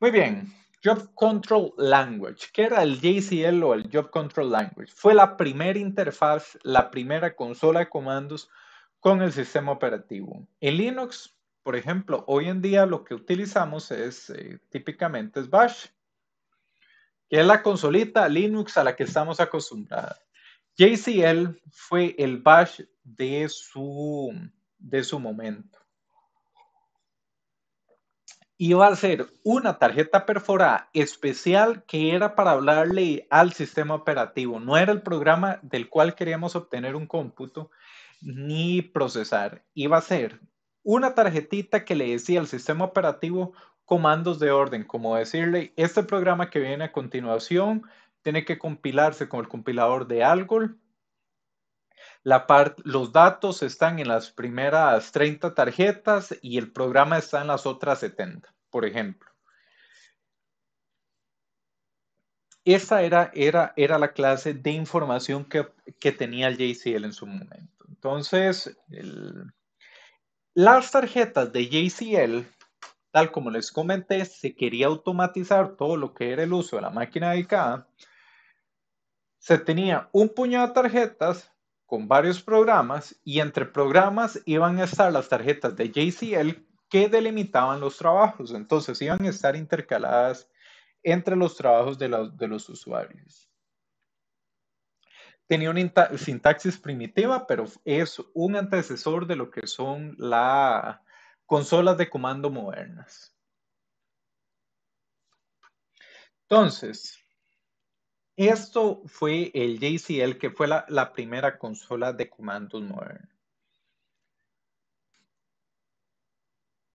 Muy bien. Job Control Language. ¿Qué era el JCL o el Job Control Language? Fue la primera interfaz, la primera consola de comandos con el sistema operativo. En Linux, por ejemplo, hoy en día lo que utilizamos es eh, típicamente es Bash, que es la consolita Linux a la que estamos acostumbrados. JCL fue el Bash de su, de su momento iba a ser una tarjeta perforada especial que era para hablarle al sistema operativo. No era el programa del cual queríamos obtener un cómputo ni procesar. Iba a ser una tarjetita que le decía al sistema operativo comandos de orden, como decirle, este programa que viene a continuación tiene que compilarse con el compilador de Algol los datos están en las primeras 30 tarjetas y el programa está en las otras 70, por ejemplo. Esa era, era, era la clase de información que, tenía el JCL en su momento. Entonces, las tarjetas de JCL, tal como les comenté, se quería automatizar todo lo que era el uso de la máquina dedicada. Se tenía un puñado de tarjetas con varios programas y entre programas iban a estar las tarjetas de JCL que delimitaban los trabajos. Entonces iban a estar intercaladas entre los trabajos de, los usuarios. Tenía una sintaxis primitiva, pero es un antecesor de lo que son las consolas de comando modernas. Entonces, esto fue el JCL, que fue la, primera consola de comandos Modernos.